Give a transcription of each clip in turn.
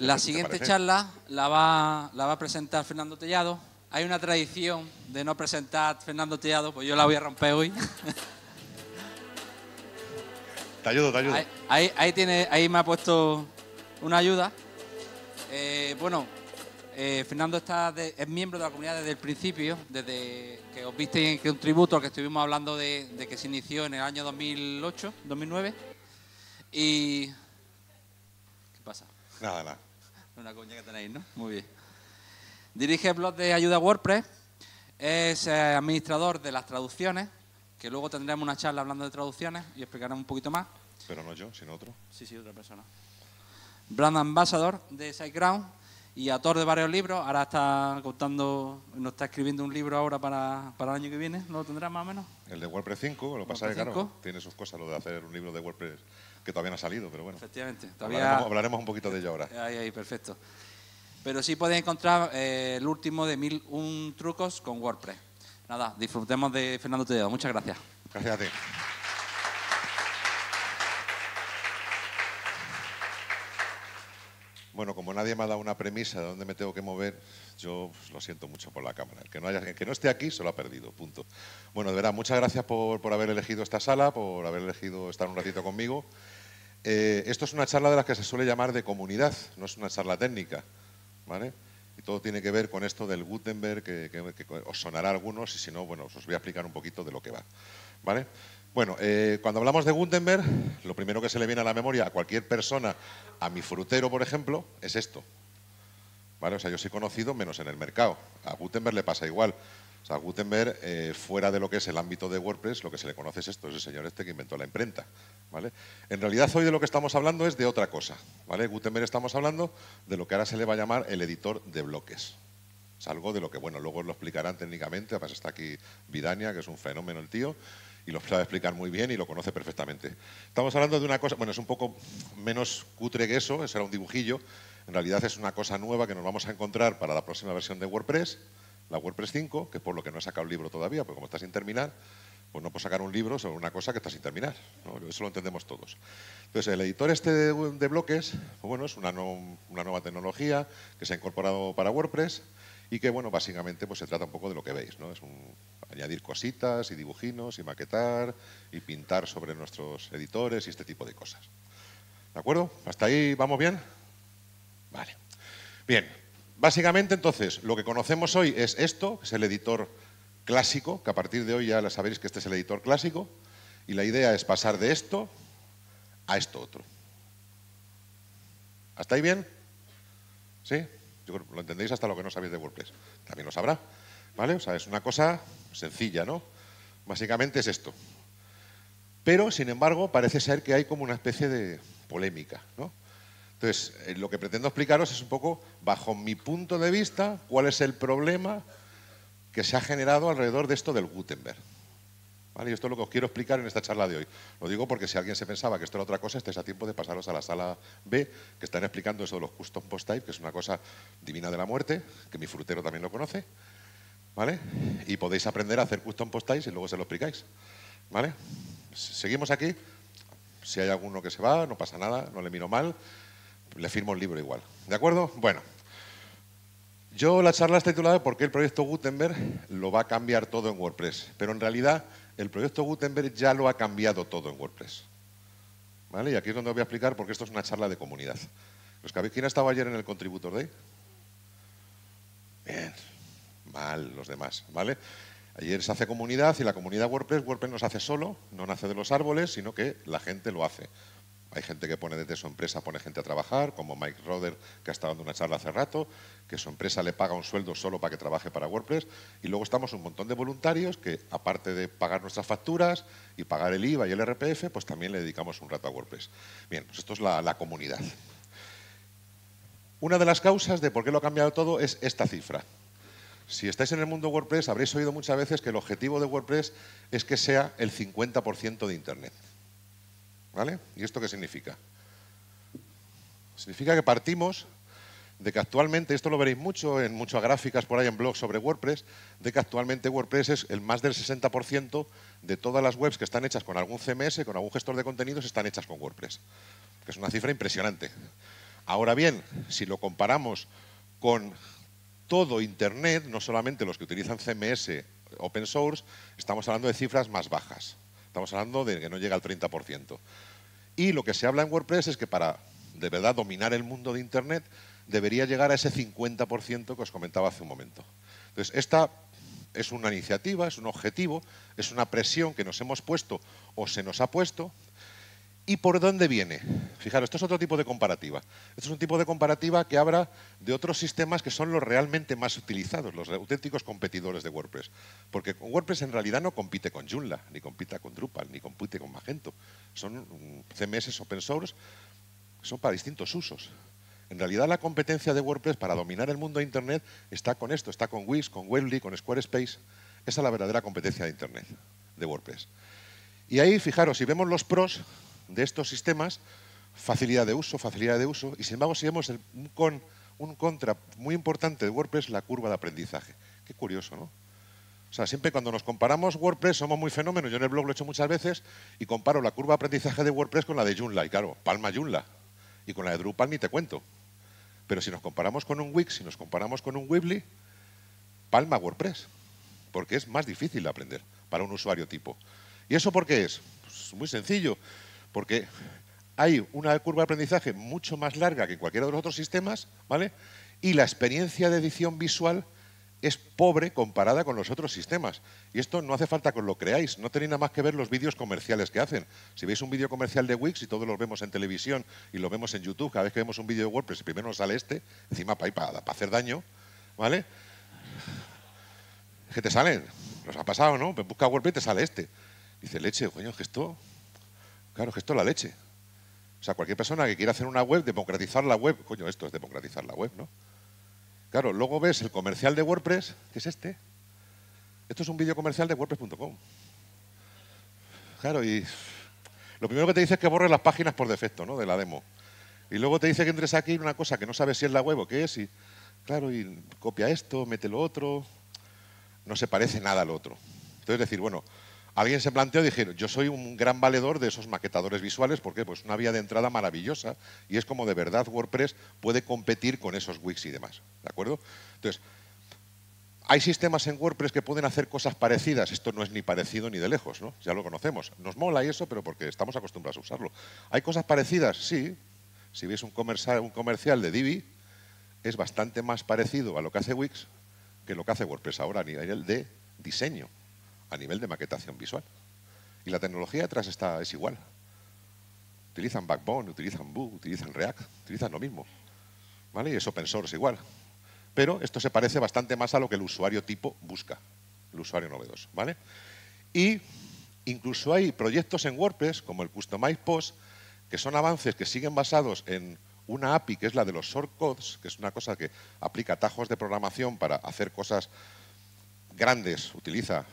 La siguiente charla la va, la va a presentar Fernando Tellado. Hay una tradición de no presentar Fernando Tellado, pues yo la voy a romper hoy. Te ayudo, te ayudo. Ahí, tiene, ahí me ha puesto una ayuda. Eh, bueno, eh, Fernando está es miembro de la comunidad desde el principio, desde que os visteis en un tributo al que estuvimos hablando de, de, que se inició en el año 2008, 2009. Y... ¿Qué pasa? Nada, nada una coña que tenéis, ¿no? Muy bien. Dirige el blog de ayuda WordPress, es eh, administrador de las traducciones, que luego tendremos una charla hablando de traducciones y explicaremos un poquito más. Pero no yo, sino otro. Sí, sí, otra persona. Brand Ambassador de SiteGround, y autor de varios libros. Ahora está contando, nos está escribiendo un libro ahora para, el año que viene. ¿No lo tendrá más o menos? El de WordPress 5, lo pasa que claro, tiene sus cosas, lo de hacer un libro de WordPress que todavía no ha salido, pero bueno. Efectivamente. Todavía... Hablaremos, un poquito de ello ahora. Ahí, ahí, perfecto. Pero sí podéis encontrar eh, el último de 1001 trucos con WordPress. Nada, disfrutemos de Fernando Tellado. Muchas gracias. Gracias a ti. Bueno, como nadie me ha dado una premisa de dónde me tengo que mover, yo pues, lo siento mucho por la cámara. El que, no esté aquí se lo ha perdido, punto. Bueno, de verdad, muchas gracias por, por haber elegido esta sala, por haber elegido estar un ratito conmigo. Eh, esto es una charla de las que se suele llamar de comunidad, no es una charla técnica, ¿vale? Y todo tiene que ver con esto del Gutenberg, que, os sonará a algunos, y si no, bueno, os voy a explicar un poquito de lo que va, ¿vale? Bueno, eh, cuando hablamos de Gutenberg, lo primero que se le viene a la memoria a cualquier persona, a mi frutero, por ejemplo, es esto. O sea, yo soy conocido menos en el mercado. A Gutenberg le pasa igual. O sea, Gutenberg, eh, fuera de lo que es el ámbito de WordPress, lo que se le conoce es esto, es el señor este que inventó la imprenta. ¿vale? En realidad hoy de lo que estamos hablando es de otra cosa. ¿vale? Gutenberg estamos hablando de lo que ahora se le va a llamar el editor de bloques. Es algo de lo que, bueno, luego lo explicarán técnicamente, además está aquí Vidania, que es un fenómeno el tío, y lo sabe explicar muy bien y lo conoce perfectamente. Estamos hablando de una cosa, bueno, es un poco menos cutre que eso, era un dibujillo. En realidad es una cosa nueva que nos vamos a encontrar para la próxima versión de WordPress, la WordPress 5, que por lo que no he sacado el libro todavía, porque como está sin terminar, pues no puedo sacar un libro sobre una cosa que está sin terminar. Eso lo entendemos todos. Entonces, el editor este de, bloques, bloques, bueno, es una nueva tecnología que se ha incorporado para WordPress y que, bueno, básicamente pues se trata un poco de lo que veis, ¿no? Es añadir cositas y dibujinos y maquetar y pintar sobre nuestros editores y este tipo de cosas. ¿De acuerdo? ¿Hasta ahí vamos bien? Vale. Bien, básicamente entonces lo que conocemos hoy es esto, que es el editor clásico, que a partir de hoy ya sabéis que este es el editor clásico, y la idea es pasar de esto a esto otro. ¿Hasta ahí bien? ¿Sí? lo entendéis hasta lo que no sabéis de WordPress. También lo sabrá. ¿Vale? O sea, es una cosa sencilla, ¿no? Básicamente es esto. Pero, sin embargo, parece ser que hay como una especie de polémica, ¿no? Entonces, eh, lo que pretendo explicaros es un poco, bajo mi punto de vista, cuál es el problema que se ha generado alrededor de esto del Gutenberg. Y esto es lo que os quiero explicar en esta charla de hoy. Lo digo porque si alguien se pensaba que esto era otra cosa, estáis a tiempo de pasaros a la sala B, que están explicando eso de los custom post type, que es una cosa divina de la muerte, que mi frutero también lo conoce, ¿vale? Y podéis aprender a hacer custom post types y luego se lo explicáis, ¿vale? Seguimos aquí. Si hay alguno que se va, no pasa nada, no le miro mal, le firmo el libro igual. ¿De acuerdo? Bueno. Yo la charla está titulada ¿Por qué el proyecto Gutenberg lo va a cambiar todo en WordPress? Pero en realidad el proyecto Gutenberg ya lo ha cambiado todo en WordPress. ¿Vale? Y aquí es donde voy a explicar porque esto es una charla de comunidad. ¿Los pues, que, ¿Quién ha estado ayer en el Contributor Day? Bien, mal, los demás, ¿vale? Ayer se hace comunidad y la comunidad WordPress, WordPress no se hace solo, no nace de los árboles, sino que la gente lo hace. Hay gente que pone desde su empresa, pone gente a trabajar, como Mike Roder, que ha estado dando una charla hace rato, que su empresa le paga un sueldo solo para que trabaje para WordPress. Y luego estamos un montón de voluntarios que, aparte de pagar nuestras facturas y pagar el IVA y el RPF, pues también le dedicamos un rato a WordPress. Bien, pues esto es la, la comunidad. Una de las causas de por qué lo ha cambiado todo es esta cifra. Si estáis en el mundo WordPress, habréis oído muchas veces que el objetivo de WordPress es que sea el 50% de Internet. ¿Vale? ¿Y esto qué significa? Significa que partimos de que actualmente, esto lo veréis mucho en muchas gráficas por ahí en blogs sobre WordPress, de que actualmente WordPress es el más del 60% de todas las webs que están hechas con algún CMS, con algún gestor de contenidos, están hechas con WordPress, que es una cifra impresionante. Ahora bien, si lo comparamos con todo Internet, no solamente los que utilizan CMS open source, estamos hablando de cifras más bajas. Estamos hablando de que no llega al 30%. Y lo que se habla en WordPress es que para de verdad dominar el mundo de Internet debería llegar a ese 50% que os comentaba hace un momento. Entonces, esta es una iniciativa, es un objetivo, es una presión que nos hemos puesto o se nos ha puesto ¿Y por dónde viene? Fijaros, esto es otro tipo de comparativa. Esto es un tipo de comparativa que habla de otros sistemas que son los realmente más utilizados, los auténticos competidores de WordPress. Porque WordPress en realidad no compite con Joomla, ni compite con Drupal, ni compite con Magento. Son mm, CMS open source, son para distintos usos. En realidad la competencia de WordPress para dominar el mundo de Internet está con esto, está con Wix, con Webly, con Squarespace. Esa es la verdadera competencia de Internet, de WordPress. Y ahí, fijaros, si vemos los pros, de estos sistemas, facilidad de uso, facilidad de uso, y sin embargo si vemos con, un contra muy importante de WordPress, la curva de aprendizaje. Qué curioso, ¿no? O sea, siempre cuando nos comparamos WordPress somos muy fenómenos. Yo en el blog lo he hecho muchas veces y comparo la curva de aprendizaje de WordPress con la de Joomla. Y claro, palma Joomla. Y con la de Drupal ni te cuento. Pero si nos comparamos con un Wix, si nos comparamos con un Weebly, palma WordPress. Porque es más difícil de aprender para un usuario tipo. ¿Y eso por qué es? Pues muy sencillo porque hay una curva de aprendizaje mucho más larga que cualquiera de los otros sistemas, ¿vale? Y la experiencia de edición visual es pobre comparada con los otros sistemas. Y esto no hace falta que os lo creáis, no tenéis nada más que ver los vídeos comerciales que hacen. Si veis un vídeo comercial de Wix y todos los vemos en televisión y lo vemos en YouTube, cada vez que vemos un vídeo de WordPress, primero nos sale este, encima para, para, para hacer daño, ¿vale? ¿Qué te sale? nos ha pasado, ¿no? Busca WordPress y te sale este. Dice, leche, coño, que esto Claro, que esto es la leche. O sea, cualquier persona que quiera hacer una web, democratizar la web, coño, esto es democratizar la web, ¿no? Claro, luego ves el comercial de WordPress, que es este. Esto es un vídeo comercial de WordPress.com. Claro, y lo primero que te dice es que borres las páginas por defecto, ¿no? De la demo. Y luego te dice que entres aquí en una cosa que no sabes si es la web o qué es. Y claro, y copia esto, mete lo otro. No se parece nada al otro. Entonces decir, bueno, alguien se planteó y dijeron, yo soy un gran valedor de esos maquetadores visuales, porque pues una vía de entrada maravillosa y es como de verdad WordPress puede competir con esos Wix y demás, ¿de acuerdo? Entonces, hay sistemas en WordPress que pueden hacer cosas parecidas. Esto no es ni parecido ni de lejos, ¿no? Ya lo conocemos. Nos mola eso, pero porque estamos acostumbrados a usarlo. ¿Hay cosas parecidas? Sí. Si veis un comercial, un comercial de Divi, es bastante más parecido a lo que hace Wix que lo que hace WordPress ahora a nivel de diseño a nivel de maquetación visual. Y la tecnología detrás está, es igual. Utilizan Backbone, utilizan Vue, utilizan React, utilizan lo mismo. ¿Vale? Y es open source igual. Pero esto se parece bastante más a lo que el usuario tipo busca, el usuario novedoso. ¿vale? Y incluso hay proyectos en WordPress, como el Customize Post, que son avances que siguen basados en una API que es la de los shortcodes, que es una cosa que aplica atajos de programación para hacer cosas grandes, utiliza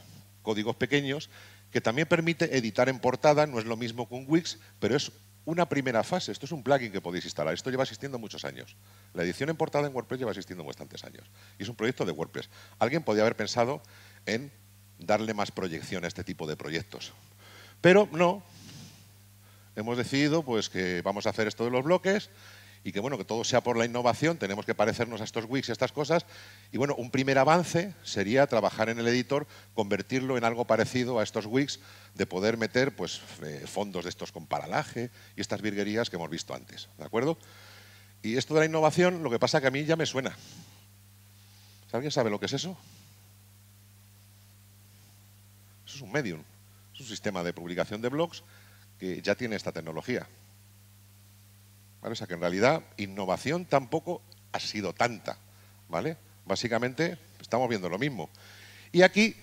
códigos pequeños, que también permite editar en portada, no es lo mismo que un Wix, pero es una primera fase, esto es un plugin que podéis instalar, esto lleva existiendo muchos años. La edición en portada en WordPress lleva existiendo bastantes años y es un proyecto de WordPress. Alguien podría haber pensado en darle más proyección a este tipo de proyectos, pero no. Hemos decidido pues, que vamos a hacer esto de los bloques, y que bueno, que todo sea por la innovación, tenemos que parecernos a estos wix y estas cosas. Y bueno, un primer avance sería trabajar en el editor, convertirlo en algo parecido a estos wix, de poder meter pues eh, fondos de estos con paralaje y estas virguerías que hemos visto antes, ¿de acuerdo? Y esto de la innovación, lo que pasa que a mí ya me suena. ¿Alguien sabe lo que es eso? Eso es un medium, es un sistema de publicación de blogs que ya tiene esta tecnología. ¿vale? O sea que en realidad innovación tampoco ha sido tanta, ¿vale? Básicamente estamos viendo lo mismo. Y aquí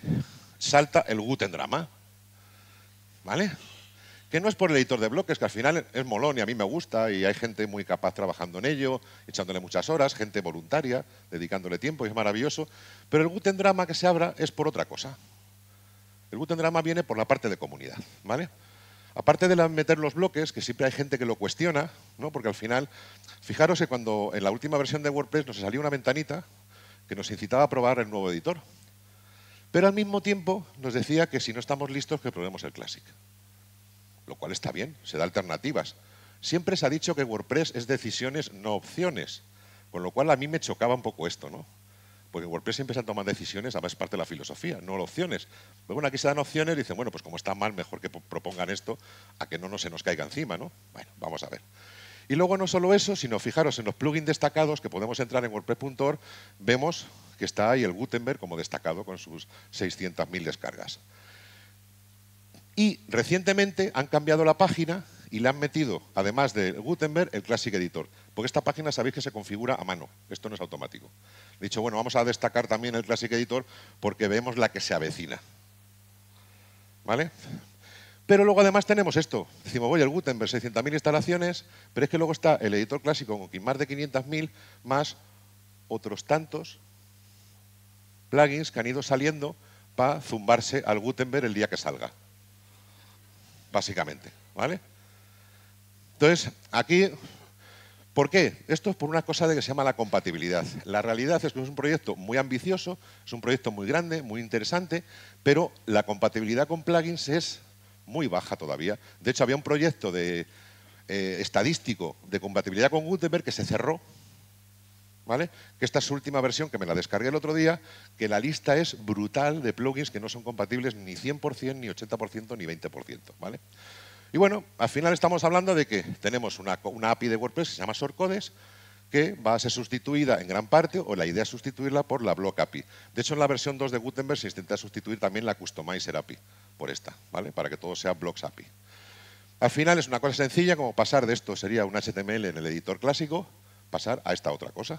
salta el Drama, ¿vale? Que no es por el editor de bloques, que al final es molón y a mí me gusta y hay gente muy capaz trabajando en ello, echándole muchas horas, gente voluntaria, dedicándole tiempo y es maravilloso. Pero el Drama que se abra es por otra cosa. El Drama viene por la parte de comunidad, ¿vale? Aparte de meter los bloques, que siempre hay gente que lo cuestiona, ¿no? porque al final, fijaros que cuando en la última versión de WordPress nos salió una ventanita que nos incitaba a probar el nuevo editor. Pero al mismo tiempo nos decía que si no estamos listos, que probemos el Classic. Lo cual está bien, se da alternativas. Siempre se ha dicho que WordPress es decisiones, no opciones. Con lo cual a mí me chocaba un poco esto, ¿no? Porque WordPress siempre a tomar decisiones, además es parte de la filosofía, no opciones. Luego bueno, aquí se dan opciones y dicen, bueno, pues como está mal, mejor que propongan esto a que no, no se nos caiga encima, ¿no? Bueno, vamos a ver. Y luego no solo eso, sino fijaros en los plugins destacados que podemos entrar en WordPress.org, vemos que está ahí el Gutenberg como destacado con sus 600.000 descargas. Y recientemente han cambiado la página y le han metido, además de Gutenberg, el Classic Editor. Porque esta página sabéis que se configura a mano, esto no es automático dicho, bueno, vamos a destacar también el Classic Editor porque vemos la que se avecina. ¿Vale? Pero luego además tenemos esto. Decimos, voy al Gutenberg, 600.000 instalaciones, pero es que luego está el editor clásico con más de 500.000 más otros tantos plugins que han ido saliendo para zumbarse al Gutenberg el día que salga. Básicamente, ¿vale? Entonces, aquí ¿Por qué? Esto es por una cosa de que se llama la compatibilidad. La realidad es que es un proyecto muy ambicioso, es un proyecto muy grande, muy interesante, pero la compatibilidad con plugins es muy baja todavía. De hecho, había un proyecto de, eh, estadístico de compatibilidad con Gutenberg que se cerró, ¿vale? Que esta es su última versión, que me la descargué el otro día, que la lista es brutal de plugins que no son compatibles ni 100%, ni 80%, ni 20%, ¿vale? Y bueno, al final estamos hablando de que tenemos una, API de WordPress que se llama Sorcodes, que va a ser sustituida en gran parte, o la idea es sustituirla por la Block API. De hecho, en la versión 2 de Gutenberg se intenta sustituir también la Customizer API por esta, ¿vale? Para que todo sea Blocks API. Al final es una cosa sencilla, como pasar de esto sería un HTML en el editor clásico, pasar a esta otra cosa.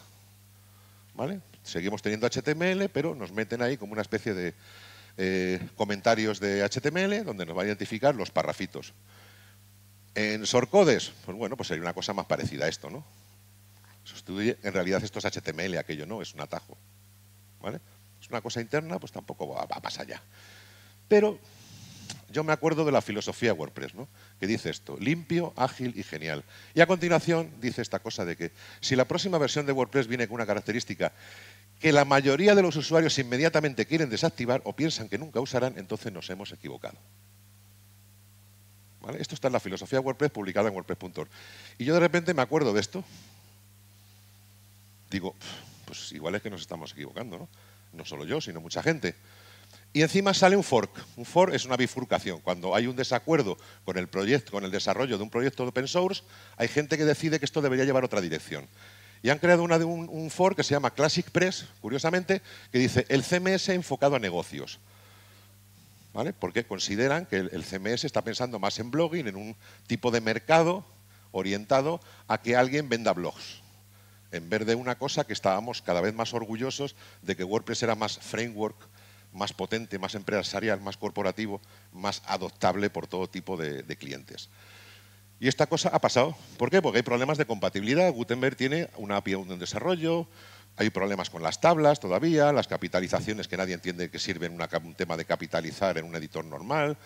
¿Vale? Seguimos teniendo HTML, pero nos meten ahí como una especie de eh, comentarios de HTML donde nos va a identificar los parrafitos. En Sorcodes, pues bueno, pues sería una cosa más parecida a esto, ¿no? en realidad esto es HTML, aquello no, es un atajo. ¿Vale? Es una cosa interna, pues tampoco va, va más allá. Pero yo me acuerdo de la filosofía WordPress, ¿no? que dice esto, limpio, ágil y genial. Y a continuación dice esta cosa de que si la próxima versión de WordPress viene con una característica que la mayoría de los usuarios inmediatamente quieren desactivar o piensan que nunca usarán, entonces nos hemos equivocado. Esto está en la filosofía de WordPress publicada en WordPress.org. Y yo de repente me acuerdo de esto. Digo, pues igual es que nos estamos equivocando, ¿no? No solo yo, sino mucha gente. Y encima sale un fork. Un fork es una bifurcación. Cuando hay un desacuerdo con el proyecto, con el desarrollo de un proyecto de open source, hay gente que decide que esto debería llevar otra dirección. Y han creado una, un, un fork que se llama Classic Press, curiosamente, que dice el CMS enfocado a negocios. Porque consideran que el CMS está pensando más en blogging, en un tipo de mercado orientado a que alguien venda blogs, en vez de una cosa que estábamos cada vez más orgullosos de que WordPress era más framework, más potente, más empresarial, más corporativo, más adoptable por todo tipo de, clientes. Y esta cosa ha pasado. ¿Por qué? Porque hay problemas de compatibilidad. Gutenberg tiene una API en desarrollo, hay problemas con las tablas todavía, las capitalizaciones que nadie entiende que sirven un tema de capitalizar en un editor normal.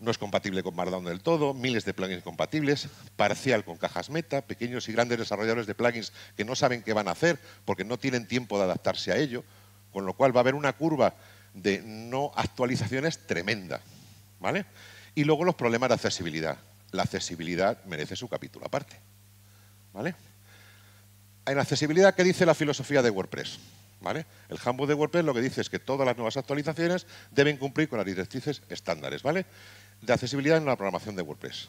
No es compatible con Markdown del todo, miles de plugins compatibles, parcial con cajas meta, pequeños y grandes desarrolladores de plugins que no saben qué van a hacer porque no tienen tiempo de adaptarse a ello, con lo cual va a haber una curva de no actualizaciones tremenda. ¿vale? Y luego los problemas de accesibilidad. La accesibilidad merece su capítulo aparte. ¿Vale? en accesibilidad, ¿qué dice la filosofía de WordPress? ¿Vale? El handbook de WordPress lo que dice es que todas las nuevas actualizaciones deben cumplir con las directrices estándares, ¿vale? De accesibilidad en la programación de WordPress.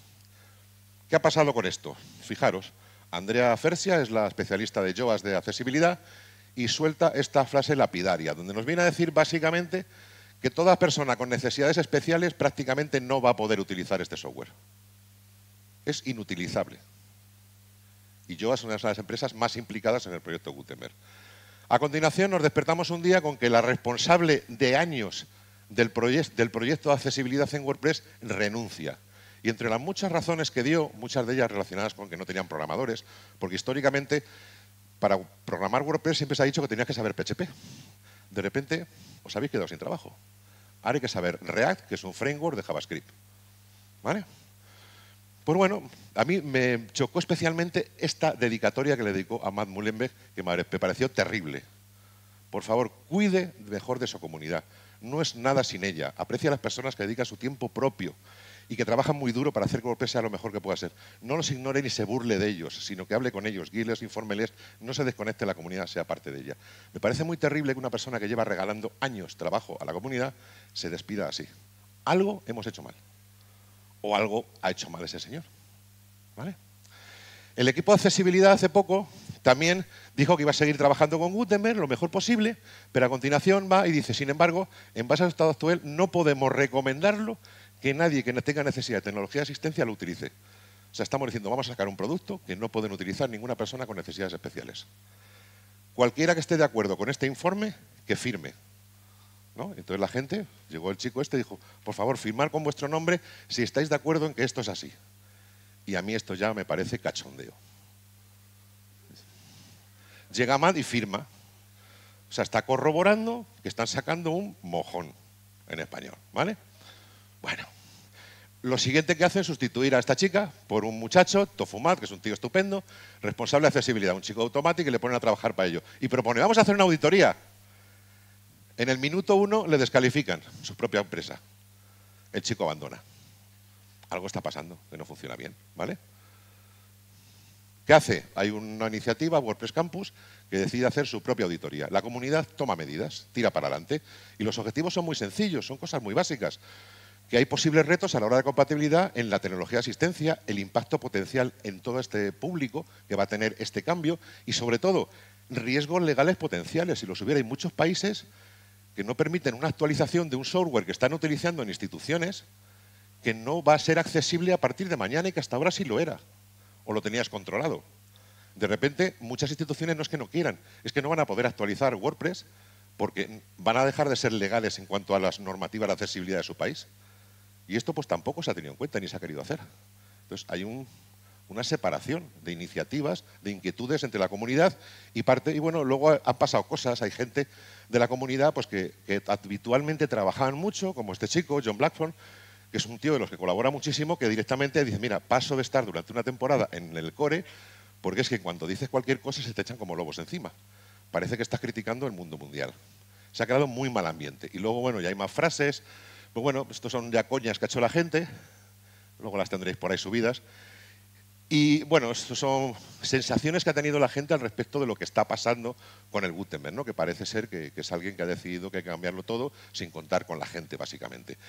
¿Qué ha pasado con esto? Fijaros, Andrea Fersia es la especialista de Yoas de accesibilidad y suelta esta frase lapidaria, donde nos viene a decir básicamente que toda persona con necesidades especiales prácticamente no va a poder utilizar este software. Es inutilizable y yo es una de las empresas más implicadas en el proyecto Gutenberg. A continuación nos despertamos un día con que la responsable de años del, proyecto de accesibilidad en WordPress renuncia. Y entre las muchas razones que dio, muchas de ellas relacionadas con que no tenían programadores, porque históricamente para programar WordPress siempre se ha dicho que tenías que saber PHP. De repente os habéis quedado sin trabajo. Ahora hay que saber React, que es un framework de JavaScript. ¿Vale? Pues bueno, a mí me chocó especialmente esta dedicatoria que le dedicó a Matt Mullenberg, que me pareció terrible. Por favor, cuide mejor de su comunidad. No es nada sin ella. Aprecia a las personas que dedican su tiempo propio y que trabajan muy duro para hacer que WordPress sea lo mejor que pueda ser. No los ignore ni se burle de ellos, sino que hable con ellos, guíeles, infórmeles, no se desconecte la comunidad, sea parte de ella. Me parece muy terrible que una persona que lleva regalando años trabajo a la comunidad se despida así. Algo hemos hecho mal o algo ha hecho mal ese señor. ¿Vale? El equipo de accesibilidad hace poco también dijo que iba a seguir trabajando con Gutenberg lo mejor posible, pero a continuación va y dice, sin embargo, en base al estado actual no podemos recomendarlo que nadie que tenga necesidad de tecnología de asistencia lo utilice. O sea, estamos diciendo, vamos a sacar un producto que no pueden utilizar ninguna persona con necesidades especiales. Cualquiera que esté de acuerdo con este informe, que firme, entonces la gente, llegó el chico este y dijo, por favor, firmar con vuestro nombre si estáis de acuerdo en que esto es así. Y a mí esto ya me parece cachondeo. Llega Mad y firma. O sea, está corroborando que están sacando un mojón en español, ¿vale? Bueno, lo siguiente que hace es sustituir a esta chica por un muchacho, tofumad que es un tío estupendo, responsable de accesibilidad, un chico automático y le ponen a trabajar para ello. Y propone, vamos a hacer una auditoría. En el minuto uno le descalifican su propia empresa. El chico abandona. Algo está pasando que no funciona bien, ¿vale? ¿Qué hace? Hay una iniciativa, WordPress Campus, que decide hacer su propia auditoría. La comunidad toma medidas, tira para adelante. Y los objetivos son muy sencillos, son cosas muy básicas. Que hay posibles retos a la hora de compatibilidad en la tecnología de asistencia, el impacto potencial en todo este público que va a tener este cambio y, sobre todo, riesgos legales potenciales. Si los hubiera en muchos países, que no permiten una actualización de un software que están utilizando en instituciones que no va a ser accesible a partir de mañana y que hasta ahora sí lo era o lo tenías controlado. De repente, muchas instituciones no es que no quieran, es que no van a poder actualizar WordPress porque van a dejar de ser legales en cuanto a las normativas de accesibilidad de su país. Y esto pues tampoco se ha tenido en cuenta ni se ha querido hacer. Entonces, hay un una separación de iniciativas, de inquietudes entre la comunidad y parte. Y bueno, luego han pasado cosas, hay gente de la comunidad pues, que, habitualmente trabajaban mucho, como este chico, John Blackford, que es un tío de los que colabora muchísimo, que directamente dice, mira, paso de estar durante una temporada en el core, porque es que cuando dices cualquier cosa se te echan como lobos encima. Parece que estás criticando el mundo mundial. Se ha creado muy mal ambiente. Y luego, bueno, ya hay más frases. Pues bueno, estos son ya coñas que ha hecho la gente. Luego las tendréis por ahí subidas. Y bueno, son sensaciones que ha tenido la gente al respecto de lo que está pasando con el Gutenberg, ¿no? que parece ser que, es alguien que ha decidido que hay que cambiarlo todo sin contar con la gente, básicamente.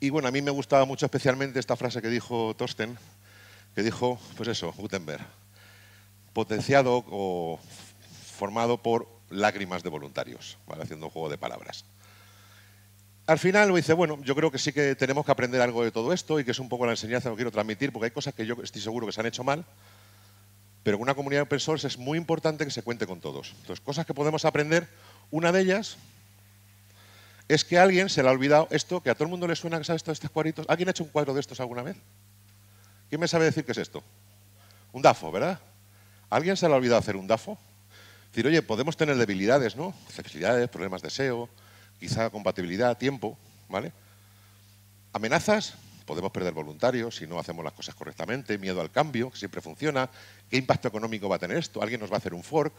Y bueno, a mí me gustaba mucho especialmente esta frase que dijo Thorsten, que dijo, pues eso, Gutenberg, potenciado o formado por lágrimas de voluntarios, ¿vale? haciendo un juego de palabras. Al final me dice, bueno, yo creo que sí que tenemos que aprender algo de todo esto y que es un poco la enseñanza que quiero transmitir, porque hay cosas que yo estoy seguro que se han hecho mal, pero en una comunidad open source es muy importante que se cuente con todos. Entonces, cosas que podemos aprender, una de ellas es que a alguien se le ha olvidado esto, que a todo el mundo le suena que estos cuadritos. ¿Alguien ha hecho un cuadro de estos alguna vez? ¿Quién me sabe decir qué es esto? Un DAFO, ¿verdad? ¿Alguien se le ha olvidado hacer un DAFO? Es decir, oye, podemos tener debilidades, ¿no? Flexibilidades, problemas de quizá compatibilidad, a tiempo, ¿vale? Amenazas, podemos perder voluntarios si no hacemos las cosas correctamente, miedo al cambio, que siempre funciona, qué impacto económico va a tener esto, alguien nos va a hacer un fork,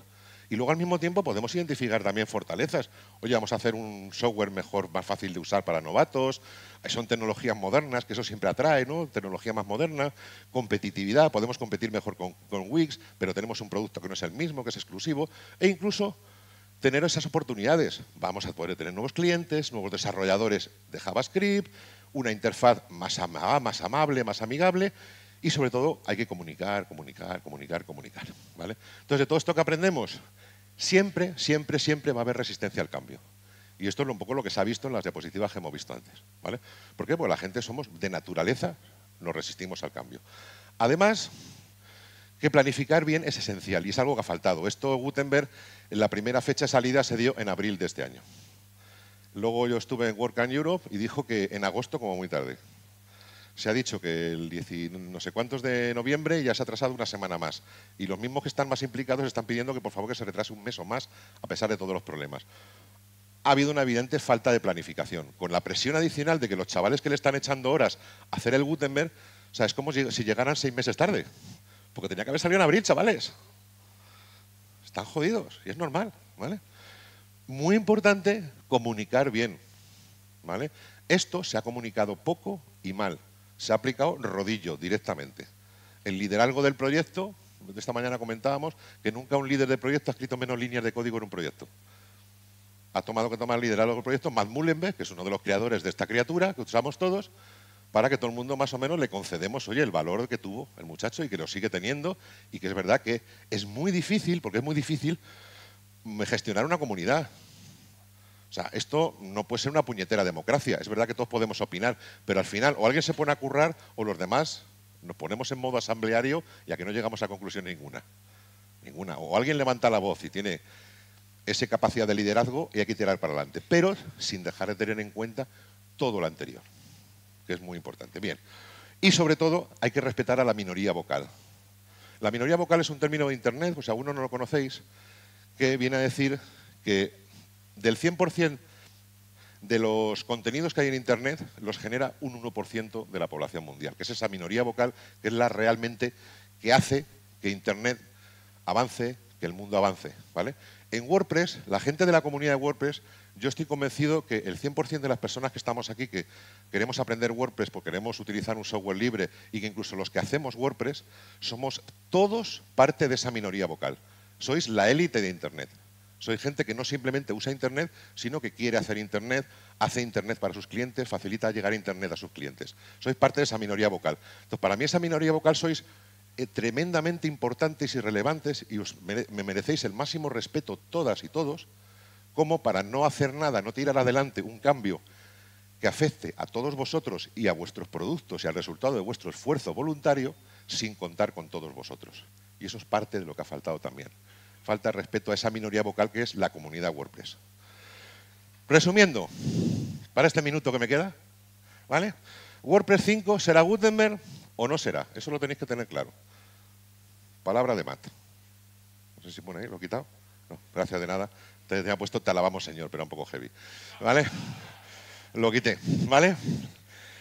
y luego al mismo tiempo podemos identificar también fortalezas. Oye, vamos a hacer un software mejor, más fácil de usar para novatos, son tecnologías modernas, que eso siempre atrae, ¿no? Tecnología más moderna, competitividad, podemos competir mejor con, con Wix, pero tenemos un producto que no es el mismo, que es exclusivo, e incluso tener esas oportunidades. Vamos a poder tener nuevos clientes, nuevos desarrolladores de JavaScript, una interfaz más, amable, más amigable y sobre todo hay que comunicar, comunicar, comunicar, comunicar. ¿vale? Entonces, de todo esto que aprendemos, siempre, siempre, siempre va a haber resistencia al cambio. Y esto es un poco lo que se ha visto en las diapositivas que hemos visto antes. ¿vale? ¿Por qué? Porque la gente somos de naturaleza, nos resistimos al cambio. Además, que planificar bien es esencial y es algo que ha faltado. Esto Gutenberg la primera fecha de salida se dio en abril de este año. Luego yo estuve en Work and Europe y dijo que en agosto como muy tarde. Se ha dicho que el no sé cuántos de noviembre ya se ha atrasado una semana más. Y los mismos que están más implicados están pidiendo que por favor que se retrase un mes o más a pesar de todos los problemas. Ha habido una evidente falta de planificación. Con la presión adicional de que los chavales que le están echando horas a hacer el Gutenberg, o sea, es como si llegaran seis meses tarde. Porque tenía que haber salido en abril, chavales están jodidos y es normal, ¿vale? Muy importante comunicar bien, ¿vale? Esto se ha comunicado poco y mal. Se ha aplicado rodillo directamente. El liderazgo del proyecto, esta mañana comentábamos que nunca un líder de proyecto ha escrito menos líneas de código en un proyecto. Ha tomado que tomar el liderazgo del proyecto Matt Mullenberg, que es uno de los creadores de esta criatura que usamos todos, para que todo el mundo más o menos le concedemos, oye, el valor que tuvo el muchacho y que lo sigue teniendo y que es verdad que es muy difícil, porque es muy difícil mm, gestionar una comunidad. O sea, esto no puede ser una puñetera democracia. Es verdad que todos podemos opinar, pero al final o alguien se pone a currar o los demás nos ponemos en modo asambleario y a que no llegamos a conclusión ninguna. Ninguna. O alguien levanta la voz y tiene esa capacidad de liderazgo y hay que tirar para adelante, pero sin dejar de tener en cuenta todo lo anterior que es muy importante. Bien. Y sobre todo, hay que respetar a la minoría vocal. La minoría vocal es un término de Internet, pues si algunos no lo conocéis, que viene a decir que del 100% de los contenidos que hay en Internet los genera un 1% de la población mundial, que es esa minoría vocal que es la realmente que hace que Internet avance, que el mundo avance. ¿vale? En WordPress, la gente de la comunidad de WordPress yo estoy convencido que el 100% de las personas que estamos aquí, que queremos aprender WordPress porque queremos utilizar un software libre y que incluso los que hacemos WordPress, somos todos parte de esa minoría vocal. Sois la élite de Internet. Sois gente que no simplemente usa Internet, sino que quiere hacer Internet, hace Internet para sus clientes, facilita llegar Internet a sus clientes. Sois parte de esa minoría vocal. Entonces, para mí esa minoría vocal sois eh, tremendamente importantes y relevantes y os me merecéis el máximo respeto todas y todos cómo para no hacer nada, no tirar adelante un cambio que afecte a todos vosotros y a vuestros productos y al resultado de vuestro esfuerzo voluntario sin contar con todos vosotros. Y eso es parte de lo que ha faltado también. Falta respeto a esa minoría vocal que es la comunidad WordPress. Resumiendo, para este minuto que me queda, ¿vale? WordPress 5 será Gutenberg o no será. Eso lo tenéis que tener claro. Palabra de Matt. No sé si pone ahí, lo he quitado. No, gracias de nada. Te, te ha puesto te alabamos, Señor, pero un poco heavy. ¿Vale? Lo quité, ¿vale?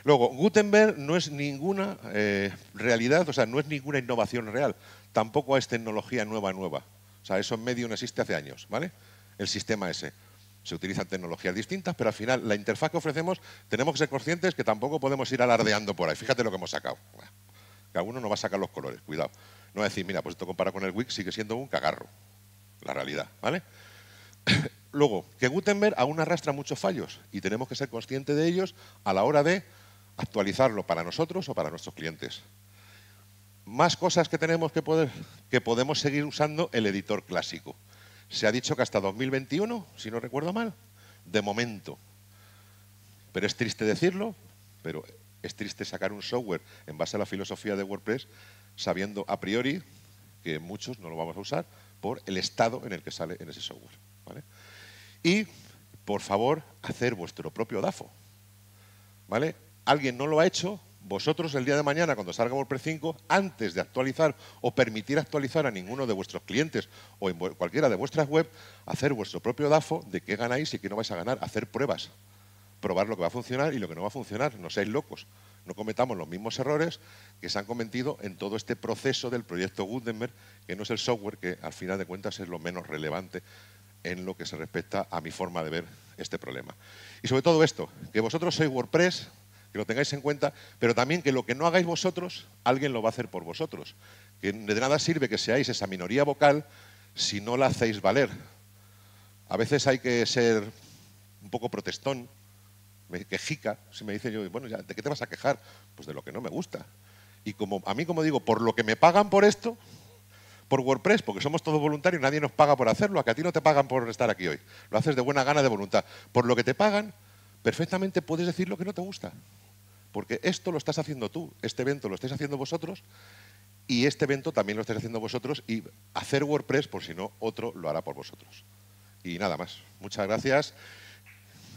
Luego, Gutenberg no es ninguna eh, realidad, o sea, no es ninguna innovación real. Tampoco es tecnología nueva, nueva. O sea, eso en no existe hace años, ¿vale? El sistema ese. Se utilizan tecnologías distintas, pero al final la interfaz que ofrecemos tenemos que ser conscientes que tampoco podemos ir alardeando por ahí. Fíjate lo que hemos sacado. Cada uno no va a sacar los colores, cuidado. No va a decir, mira, pues esto comparado con el Wix sigue siendo un cagarro. La realidad, ¿vale? Luego, que Gutenberg aún arrastra muchos fallos y tenemos que ser conscientes de ellos a la hora de actualizarlo para nosotros o para nuestros clientes. Más cosas que tenemos que poder, que podemos seguir usando el editor clásico. Se ha dicho que hasta 2021, si no recuerdo mal, de momento. Pero es triste decirlo, pero es triste sacar un software en base a la filosofía de WordPress sabiendo a priori que muchos no lo vamos a usar por el estado en el que sale en ese software. Y, por favor, hacer vuestro propio DAFO. ¿Vale? Alguien no lo ha hecho, vosotros el día de mañana, cuando salga WordPress 5, antes de actualizar o permitir actualizar a ninguno de vuestros clientes o en cualquiera de vuestras web, hacer vuestro propio DAFO de qué ganáis y qué no vais a ganar, hacer pruebas, probar lo que va a funcionar y lo que no va a funcionar, no seáis locos. No cometamos los mismos errores que se han cometido en todo este proceso del proyecto Gutenberg, que no es el software, que al final de cuentas es lo menos relevante en lo que se respecta a mi forma de ver este problema. Y sobre todo esto, que vosotros sois WordPress, que lo tengáis en cuenta, pero también que lo que no hagáis vosotros, alguien lo va a hacer por vosotros. Que de nada sirve que seáis esa minoría vocal si no la hacéis valer. A veces hay que ser un poco protestón, quejica, si me dice yo, bueno, ¿de qué te vas a quejar? Pues de lo que no me gusta. Y como a mí, como digo, por lo que me pagan por esto, por WordPress, porque somos todos voluntarios, nadie nos paga por hacerlo, a que a ti no te pagan por estar aquí hoy. Lo haces de buena gana, de voluntad. Por lo que te pagan, perfectamente puedes decir lo que no te gusta. Porque esto lo estás haciendo tú, este evento lo estáis haciendo vosotros y este evento también lo estáis haciendo vosotros y hacer WordPress, por si no, otro lo hará por vosotros. Y nada más. Muchas gracias.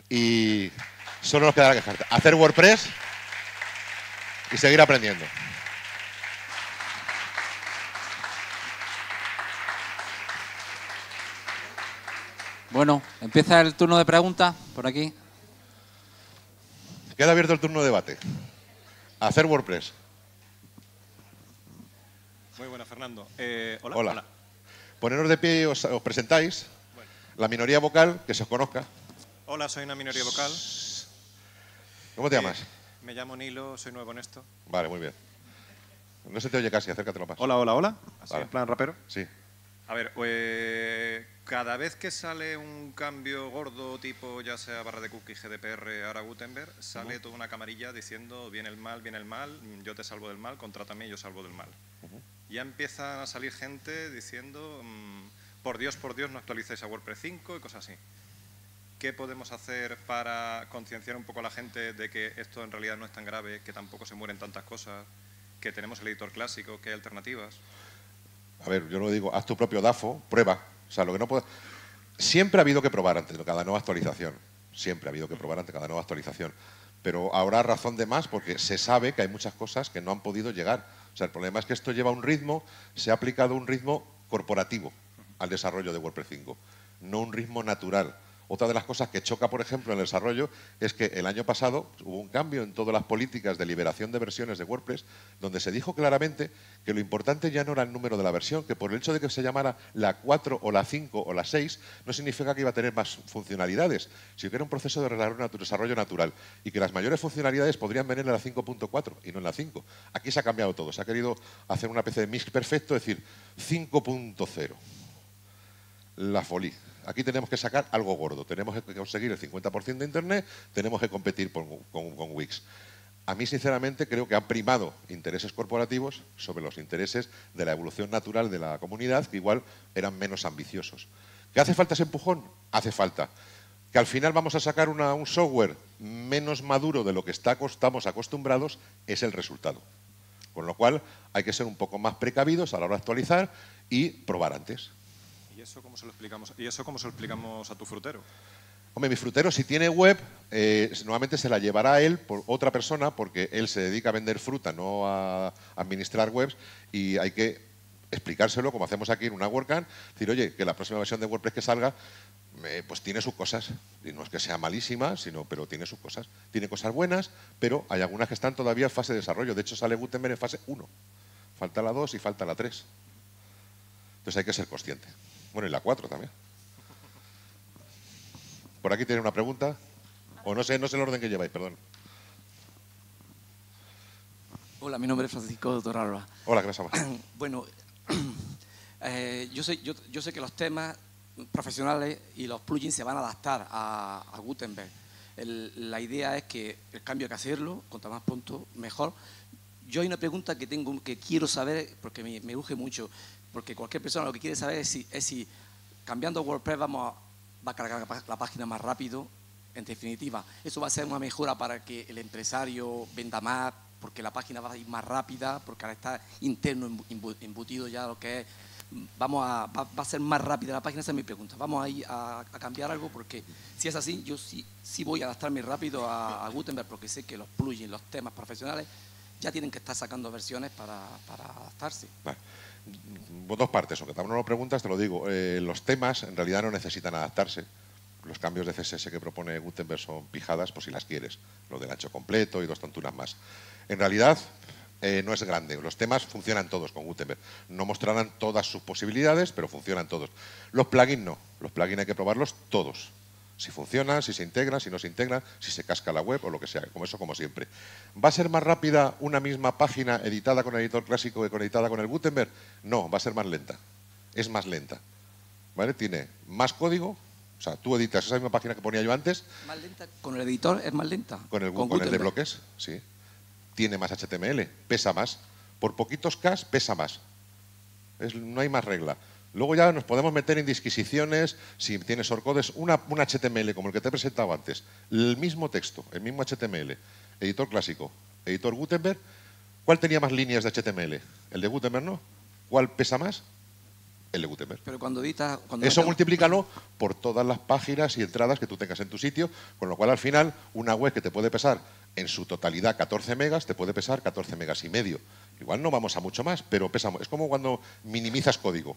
Y solo nos quedará quejarte. Hacer WordPress y seguir aprendiendo. Bueno, empieza el turno de preguntas por aquí. Queda abierto el turno de debate. Hacer WordPress. Muy buena, Fernando. Eh, ¿hola? Hola. Poneros de pie y os, presentáis. La minoría vocal, que se os conozca. Hola, soy una minoría vocal. ¿Cómo te eh, llamas? Me llamo Nilo, soy nuevo en esto. Vale, muy bien. No se te oye casi, lo más. Hola, hola, hola. Así, en plan rapero. Sí. A ver, eh, cada vez que sale un cambio gordo, tipo ya sea barra de cookie, GDPR, ahora Gutenberg, sale toda una camarilla diciendo viene el mal, viene el mal, yo te salvo del mal, contrátame y yo salvo del mal. Ya empiezan a salir gente diciendo, mm, por Dios, por Dios, no actualicéis a WordPress 5 y cosas así. ¿Qué podemos hacer para concienciar un poco a la gente de que esto en realidad no es tan grave, que tampoco se mueren tantas cosas, que tenemos el editor clásico, que hay alternativas? a ver, yo lo digo, haz tu propio DAFO, prueba. O sea, lo que no puedo... Siempre ha habido que probar antes de cada nueva actualización. Siempre ha habido que probar antes de cada nueva actualización. Pero ahora razón de más porque se sabe que hay muchas cosas que no han podido llegar. O sea, el problema es que esto lleva un ritmo, se ha aplicado un ritmo corporativo al desarrollo de WordPress 5, no un ritmo natural. Otra de las cosas que choca, por ejemplo, en el desarrollo es que el año pasado hubo un cambio en todas las políticas de liberación de versiones de WordPress, donde se dijo claramente que lo importante ya no era el número de la versión, que por el hecho de que se llamara la 4 o la 5 o la 6, no significa que iba a tener más funcionalidades, sino que era un proceso de desarrollo natural y que las mayores funcionalidades podrían venir en la 5.4 y no en la 5. Aquí se ha cambiado todo, se ha querido hacer una especie de mix perfecto, es decir, 5.0. La folía. Aquí tenemos que sacar algo gordo, tenemos que conseguir el 50% de Internet, tenemos que competir con, Wix. A mí, sinceramente, creo que han primado intereses corporativos sobre los intereses de la evolución natural de la comunidad, que igual eran menos ambiciosos. ¿Que hace falta ese empujón? Hace falta. ¿Que al final vamos a sacar un software menos maduro de lo que estamos acostumbrados? Es el resultado. Con lo cual, hay que ser un poco más precavidos a la hora de actualizar y probar antes. ¿Y eso cómo se lo explicamos, ¿Y eso se lo explicamos a tu frutero? Hombre, mi frutero, si tiene web, eh, normalmente se la llevará a él por otra persona, porque él se dedica a vender fruta, no a administrar webs, y hay que explicárselo, como hacemos aquí en una WordCamp, decir, oye, que la próxima versión de WordPress que salga, pues tiene sus cosas. Y no es que sea malísima, sino, pero tiene sus cosas. Tiene cosas buenas, pero hay algunas que están todavía en fase de desarrollo. De hecho, sale Gutenberg en fase 1. Falta la 2 y falta la 3. Entonces hay que ser consciente. Bueno, y la 4 también. Por aquí tiene una pregunta. O no sé, no sé el orden que lleváis, perdón. Hola, mi nombre es Francisco Torralba. Hola, ¿qué Bueno, eh, yo, sé, yo, sé que los temas profesionales y los plugins se van a adaptar a, Gutenberg. la idea es que el cambio hay que hacerlo, cuanto más puntos, mejor. Yo hay una pregunta que tengo que quiero saber, porque me, me urge mucho porque cualquier persona lo que quiere saber es si, cambiando WordPress vamos a, va a cargar la página más rápido. En definitiva, eso va a ser una mejora para que el empresario venda más, porque la página va a ir más rápida, porque ahora está interno embutido ya lo que es. Vamos a, va, a ser más rápida la página, esa es mi pregunta. Vamos a ir a, cambiar algo porque si es así, yo sí, sí voy a adaptarme rápido a, Gutenberg porque sé que los plugins, los temas profesionales ya tienen que estar sacando versiones para, adaptarse. Mm, dos partes, aunque también no lo preguntas, te lo digo. Eh, los temas en realidad no necesitan adaptarse. Los cambios de CSS que propone Gutenberg son pijadas, por pues si las quieres. Lo del ancho completo y dos tonturas más. En realidad eh, no es grande. Los temas funcionan todos con Gutenberg. No mostrarán todas sus posibilidades, pero funcionan todos. Los plugins no. Los plugins hay que probarlos todos. Si funciona, si se integra, si no se integra, si se casca la web o lo que sea, como eso como siempre. ¿Va a ser más rápida una misma página editada con el editor clásico que con editada con el Gutenberg? No, va a ser más lenta. Es más lenta. ¿Vale? Tiene más código, o sea, tú editas esa misma página que ponía yo antes. Más lenta, con el editor es más lenta. Con el, con, el de bloques, sí. Tiene más HTML, pesa más. Por poquitos cas pesa más. no hay más regla. Luego ya nos podemos meter en disquisiciones, si tienes orcodes, un HTML como el que te he presentado antes, el mismo texto, el mismo HTML, editor clásico, editor Gutenberg, ¿cuál tenía más líneas de HTML? ¿El de Gutenberg no? ¿Cuál pesa más? El de Gutenberg. Pero cuando edita. Eso multiplícalo por todas las páginas y entradas que tú tengas en tu sitio, con lo cual al final una web que te puede pesar en su totalidad 14 megas, te puede pesar 14 megas y medio. Igual no vamos a mucho más, pero pesamos. Es como cuando minimizas código.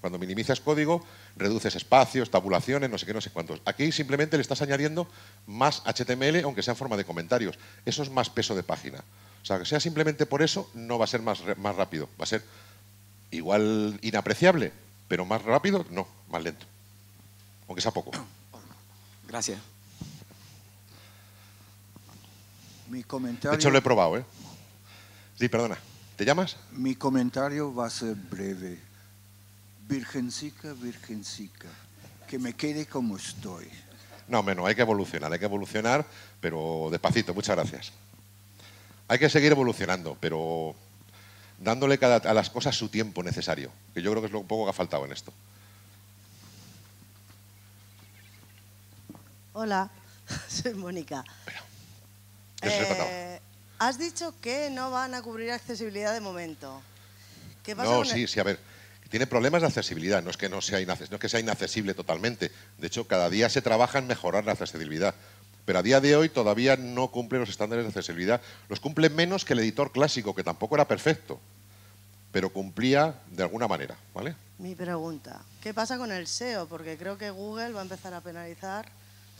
Cuando minimizas código, reduces espacios, tabulaciones, no sé qué, no sé cuántos. Aquí simplemente le estás añadiendo más HTML, aunque sea en forma de comentarios. Eso es más peso de página. O sea, que sea simplemente por eso, no va a ser más, más rápido. Va a ser igual inapreciable, pero más rápido, no, más lento. Aunque sea poco. Gracias. Mi comentario... De hecho, lo he probado, ¿eh? Sí, perdona. ¿Te llamas? Mi comentario va a ser breve Virgencica, virgencica, que me quede como estoy. No, menos, hay que evolucionar, hay que evolucionar, pero despacito, muchas gracias. Hay que seguir evolucionando, pero dándole cada, a las cosas su tiempo necesario, que yo creo que es lo poco que ha faltado en esto. Hola, soy Mónica. Eh, has dicho que no van a cubrir accesibilidad de momento. no, sí, sí, a ver tiene problemas de accesibilidad, no es, que no, sea inaccesible, no que sea inaccesible totalmente, de hecho cada día se trabaja en mejorar la accesibilidad, pero a día de hoy todavía no cumple los estándares de accesibilidad, los cumple menos que el editor clásico, que tampoco era perfecto, pero cumplía de alguna manera, ¿vale? Mi pregunta, ¿qué pasa con el SEO? Porque creo que Google va a empezar a penalizar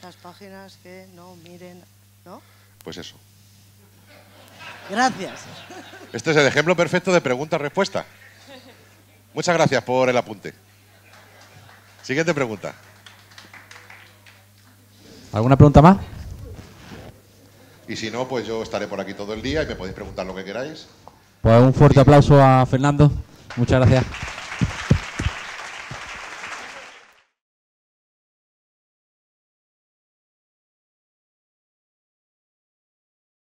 las páginas que no miren, ¿no? Pues eso. Gracias. Este es el ejemplo perfecto de pregunta-respuesta. Muchas gracias por el apunte. Siguiente pregunta. ¿Alguna pregunta más? Y si no, pues yo estaré por aquí todo el día y me podéis preguntar lo que queráis. Pues un fuerte aplauso a Fernando. Muchas gracias.